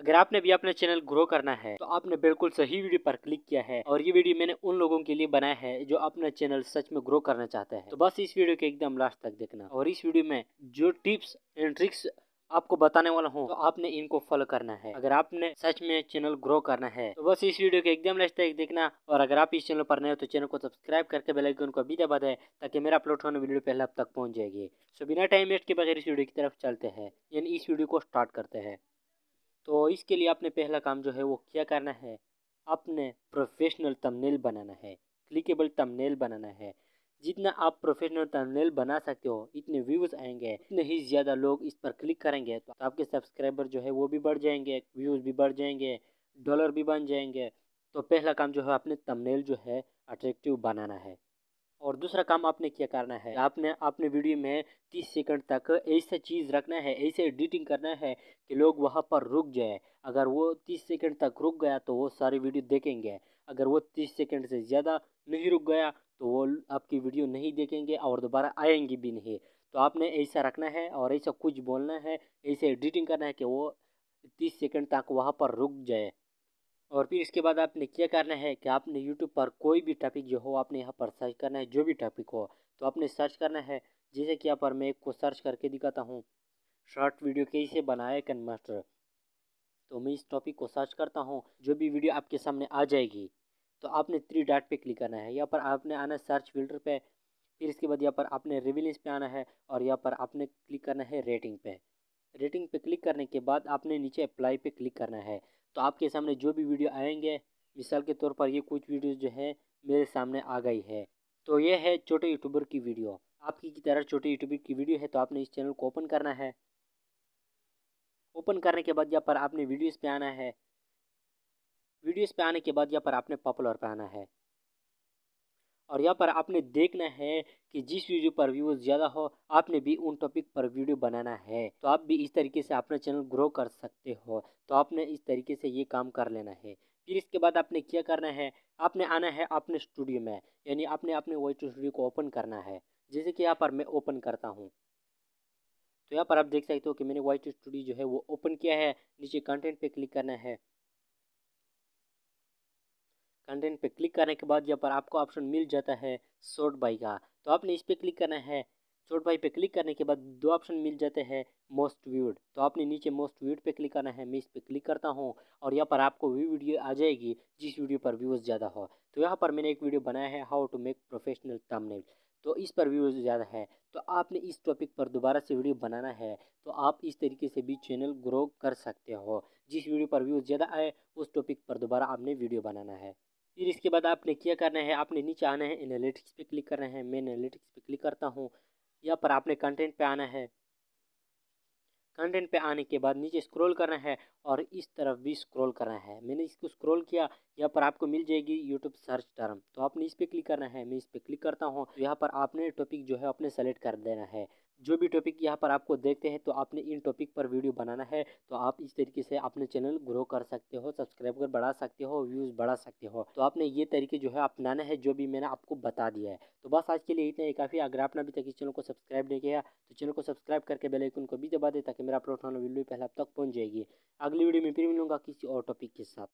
अगर आपने भी अपना चैनल ग्रो करना है तो आपने बिल्कुल सही वीडियो पर क्लिक किया है और ये वीडियो मैंने उन लोगों के लिए बनाया है जो अपना चैनल सच में ग्रो करना चाहते हैं तो बस इस वीडियो के एकदम लास्ट तक देखना और इस वीडियो में जो टिप्स एंड ट्रिक्स आपको बताने वाला हूँ तो आपने इनको फॉलो करना है अगर आपने सच में चैनल ग्रो करना है तो बस इस वीडियो के एकदम लास्ट तक देखना और अगर आप इस चैनल पर नए हो तो चैनल को सब्सक्राइब करके बेल आइकन को भी दबा दें ताकि मेरा अपलोड होने वीडियो पहले आप तक पहुँच जाएगी सो बिना टाइम वेस्ट के बगैर इस वीडियो की तरफ चलते हैं यानी इस वीडियो को स्टार्ट करते हैं तो इसके लिए आपने पहला काम जो है वो क्या करना है आपने प्रोफेशनल तमनेल बनाना है क्लिकेबल तमनेल बनाना है जितना आप प्रोफेशनल तमनेल बना सकते हो इतने व्यूज़ आएंगे इतने ही ज़्यादा लोग इस पर क्लिक करेंगे तो आपके सब्सक्राइबर जो है वो भी बढ़ जाएंगे व्यूज़ भी बढ़ जाएंगे डॉलर भी बन जाएंगे तो पहला काम जो है अपने तमनेल जो है अट्रैक्टिव बनाना है और दूसरा काम आपने क्या करना है आपने अपने वीडियो में तीस सेकंड तक ऐसा चीज़ रखना है ऐसे एडिटिंग करना है कि लोग वहाँ पर रुक जाए अगर वो तीस सेकंड तक रुक गया तो वो सारी वीडियो देखेंगे अगर वो तीस सेकंड से ज़्यादा नहीं रुक गया तो वो आपकी वीडियो नहीं देखेंगे और दोबारा आएंगे भी नहीं तो आपने ऐसा रखना है और ऐसा कुछ बोलना है ऐसे एडिटिंग करना है कि वो तीस सेकेंड तक वहाँ पर रुक जाए और फिर इसके बाद आपने क्या करना है कि आपने यूट्यूब पर कोई भी टॉपिक जो हो आपने यहाँ पर सर्च करना है जो भी टॉपिक हो तो आपने सर्च करना है जैसे कि यहाँ पर मैं एक को सर्च करके दिखाता हूँ शॉर्ट वीडियो कैसे बनाया कन मास्टर तो मैं इस टॉपिक को सर्च करता हूँ जो भी वीडियो आपके सामने आ जाएगी तो आपने थ्री डॉट पे क्लिक करना है यहाँ पर आपने आना है सर्च फिल्टर पे फिर इसके बाद यहाँ पर आपने रिविलेंस पे आना है और यहाँ पर आपने क्लिक करना है रेटिंग पे रेटिंग पे क्लिक करने के बाद आपने नीचे अप्लाई पे क्लिक करना है तो आपके सामने जो भी वीडियो आएंगे मिसाल के तौर पर ये कुछ वीडियो जो है मेरे सामने आ गई है तो ये है छोटे यूट्यूबर की वीडियो आपकी की तरह छोटे यूट्यूबर की वीडियो है तो आपने इस चैनल को ओपन करना है ओपन करने के बाद यहाँ पर आपने वीडियोज़ पर आना है वीडियोज़ पर आने के बाद यहाँ पर आपने पॉपुलर पर आना है और यहाँ पर आपने देखना है कि जिस वीडियो पर व्यूज ज़्यादा हो आपने भी उन टॉपिक पर वीडियो बनाना है तो आप भी इस तरीके से अपना चैनल ग्रो कर सकते हो तो आपने इस तरीके से ये काम कर लेना है फिर इसके बाद आपने क्या करना है आपने आना है अपने स्टूडियो में यानी आपने अपने वॉइस टू स्टूडियो को ओपन करना है जैसे कि यहाँ पर मैं ओपन करता हूँ तो यहाँ पर आप देख सकते हो कि मैंने वाइट स्टूडियो जो है वो ओपन किया है नीचे कंटेंट पे क्लिक करना है कंटेंट पे क्लिक करने के बाद यहाँ पर आपको ऑप्शन मिल जाता है शॉर्ट बाई का तो आपने इस पर क्लिक करना है शॉर्ट बाई पे क्लिक करने के बाद दो ऑप्शन मिल जाते हैं मोस्ट व्यूड तो आपने नीचे मोस्ट व्यूड पे क्लिक करना है मैं इस पर क्लिक करता हूँ और यहाँ पर आपको वी वीडियो आ जाएगी जिस वीडियो पर व्यूज़ ज़्यादा हो तो यहाँ पर मैंने एक वीडियो बनाया है how to make professional thumbnail तो इस पर व्यूज़ ज़्यादा है तो आपने इस टॉपिक पर दोबारा से वीडियो बनाना है तो आप इस तरीके से भी चैनल ग्रो कर सकते हो जिस वीडियो पर व्यूज़ ज़्यादा आए उस टॉपिक पर दोबारा आपने वीडियो बनाना है फिर इसके बाद आपने क्या करना है आपने नीचे आना है एनालिटिक्स पे क्लिक करना है मैं एनालिटिक्स पे क्लिक करता हूँ यहाँ पर आपने कंटेंट पे आना है कंटेंट पे आने के बाद नीचे स्क्रॉल करना है और इस तरफ भी स्क्रॉल करना है मैंने इसको स्क्रॉल किया यहाँ पर आपको मिल जाएगी यूट्यूब सर्च टर्म तो आपने इस पर क्लिक करना है मैं इस पर क्लिक करता हूँ तो यहाँ पर आपने टॉपिक जो है अपने सेलेक्ट कर देना है जो भी टॉपिक यहाँ पर आपको देखते हैं तो आपने इन टॉपिक पर वीडियो बनाना है तो आप इस तरीके से अपने चैनल ग्रो कर सकते हो सब्सक्राइब कर बढ़ा सकते हो व्यूज़ बढ़ा सकते हो तो आपने ये तरीके जो है अपनाना है जो भी मैंने आपको बता दिया है तो बस आज के लिए इतना ही काफ़ी अगर आपने अभी तक इस चैनल को सब्सक्राइब नहीं किया तो चैनल को सब्सक्राइब करके बेलाइकन को भी दबा दे ताकि मेरा अपलोड होना वीडियो पहले आप तक पहुँच जाएगी अगली वीडियो में फिर मिलूंगा किसी और टॉपिक के साथ